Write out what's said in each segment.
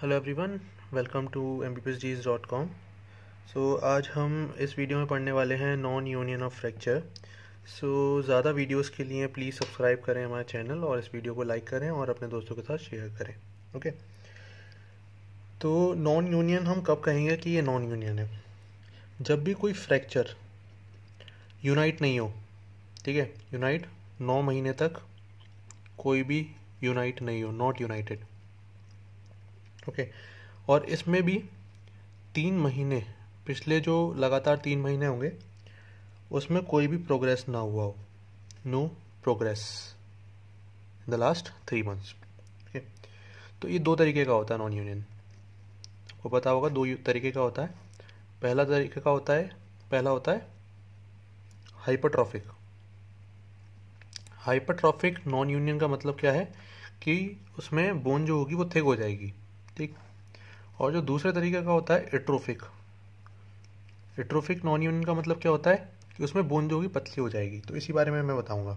hello everyone welcome to M dot com so आज हम इस वीडियो में पढ़ने वाले हैं non union of fracture so ज़्यादा वीडियोस के लिए प्लीज़ सब्सक्राइब करें हमारे चैनल और इस वीडियो को लाइक करें और अपने दोस्तों के साथ शेयर करें ओके तो नॉन यूनियन हम कब कहेंगे कि ये नॉन यूनियन है जब भी कोई फ्रैक्चर यूनाइट नहीं हो ठीक है यूनाइट नौ महीने तक कोई भी यूनाइट नहीं हो नॉट यूनाइटेड ओके और इसमें भी तीन महीने पिछले जो लगातार तीन महीने होंगे उसमें कोई भी प्रोग्रेस ना हुआ हो no progress the last three months okay तो ये दो तरीके का होता है नॉन यूनियन आपको पता होगा दो तरीके का होता है पहला तरीके का होता है पहला होता है हाइपरट्रॉफिक हाइपरट्रॉफिक नॉन यूनियन का मतलब क्या है कि उसमें बोन जो होगी वो थिक हो जाएगी ठीक और जो दूसरे तरीके का होता है एट्रोफिक एट्रोफिक नॉन यूनियन का मतलब क्या होता है कि उसमें बूंद जो होगी पतली हो जाएगी तो इसी बारे में मैं बताऊंगा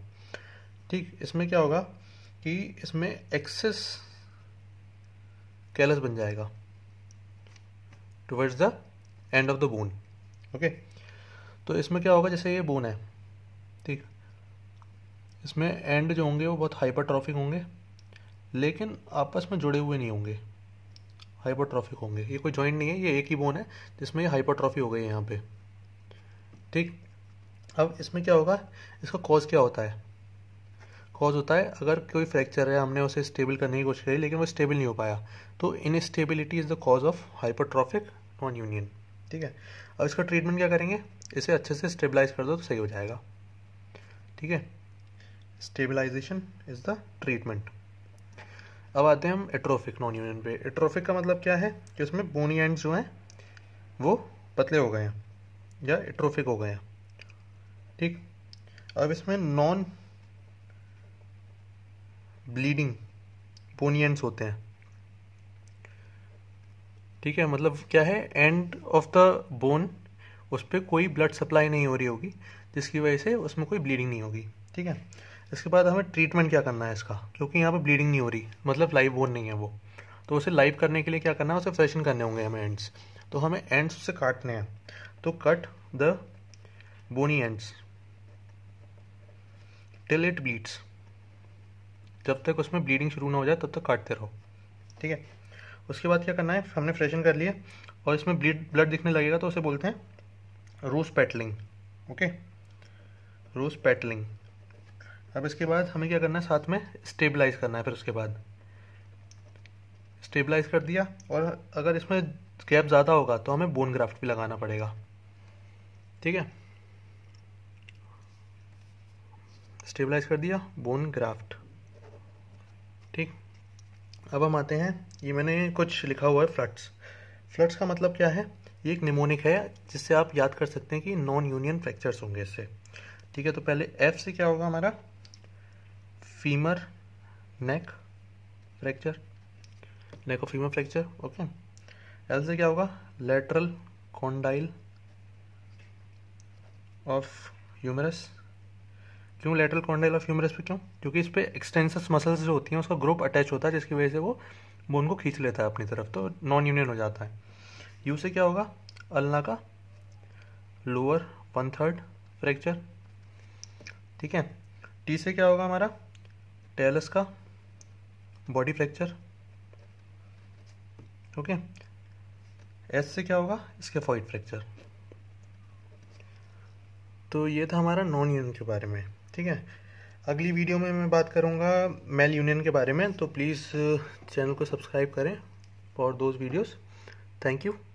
ठीक इसमें क्या होगा कि इसमें एक्सेस कैलस बन जाएगा towards the end of the bone okay तो इसमें क्या होगा जैसे ये बोन है ठीक इसमें एंड जो होंगे वो बहुत हाइपरट्रॉफिक होंगे लेकिन आपस में जुड़े हुए नहीं होंगे हाइपरट्रॉफिक होंगे ये कोई जॉइंट नहीं है ये एक ही बोन है जिसमें ये हाइपरट्रॉफी हो गई है यहाँ पे ठीक अब इसमें क्या होगा इसका कॉज क्या होता है कॉज होता है अगर कोई फ्रैक्चर है हमने उसे स्टेबल करने की कोशिश करी लेकिन वो स्टेबल नहीं हो पाया तो instability is the cause of hypertrophic non union ठीक है अब इसका ट्रीटमेंट क्या करेंगे इसे अच्छे से स्टेबलाइज कर दो तो सही हो जाएगा ठीक है स्टेबलाइजेशन इज़ द ट्रीटमेंट अब आते हैं हम एट्रोफिक नॉन यूनियन पे एट्रोफिक का मतलब क्या है कि उसमें बोनी एंड्स जो हैं वो पतले हो गए हैं या एट्रोफिक हो गए हैं ठीक अब इसमें नॉन ब्लीडिंग बोनी एंड्स होते हैं ठीक है मतलब क्या है एंड ऑफ द बोन उस पर कोई ब्लड सप्लाई नहीं हो रही होगी जिसकी वजह से उसमें कोई ब्लीडिंग नहीं होगी ठीक है इसके बाद हमें ट्रीटमेंट क्या करना है इसका क्योंकि यहाँ पर ब्लीडिंग नहीं हो रही मतलब लाइव बोन नहीं है वो तो उसे लाइव करने के लिए क्या करना है उसे फ्रेशन करने होंगे हमें एंड्स तो हमें एंड्स उसे काटने हैं तो cut the bony ends till it bleeds जब तक उसमें ब्लीडिंग शुरू ना हो जाए तब तक काटते रहो ठीक है उसके बाद क्या करना है हमने फ्रेशन कर लिया और इसमें ब्लीड ब्लड दिखने लगेगा तो उसे बोलते हैं रोज पैटलिंग ओके रोज पैटलिंग अब इसके बाद हमें क्या करना है साथ में स्टेबलाइज करना है फिर उसके बाद स्टेबलाइज कर दिया और अगर इसमें गैप ज़्यादा होगा तो हमें बोन ग्राफ्ट भी लगाना पड़ेगा ठीक है स्टेबलाइज कर दिया बोन ग्राफ्ट ठीक अब हम आते हैं ये मैंने कुछ लिखा हुआ है फ्लट्स फ्लट्स का मतलब क्या है ये एक निमोनिक है जिससे आप याद कर सकते हैं कि नॉन यूनियन फ्रैक्चर्स होंगे इससे ठीक है तो पहले एफ से क्या होगा हमारा femur neck fracture neck of femur fracture okay L से क्या होगा लेटरल कॉन्डाइल ऑफ ह्यूमरस क्यों लेटरल कॉन्डाइल ऑफ ह्यूमरस पे क्यों क्योंकि इस पर एक्सटेंसस मसल्स जो होती हैं उसका ग्रुप अटैच होता है जिसकी वजह से वो बोन को खींच लेता है अपनी तरफ तो नॉन यूनियन हो जाता है यू से क्या होगा अल्ला का लोअर वन थर्ड फ्रैक्चर ठीक है टी से क्या होगा हमारा टेलस का बॉडी फ्रैक्चर ओके एस से क्या होगा इसके फॉइड फ्रैक्चर तो ये था हमारा नॉन यूनियन के बारे में ठीक है अगली वीडियो में मैं बात करूंगा मेल यूनियन के बारे में तो प्लीज़ चैनल uh, को सब्सक्राइब करें for those videos thank you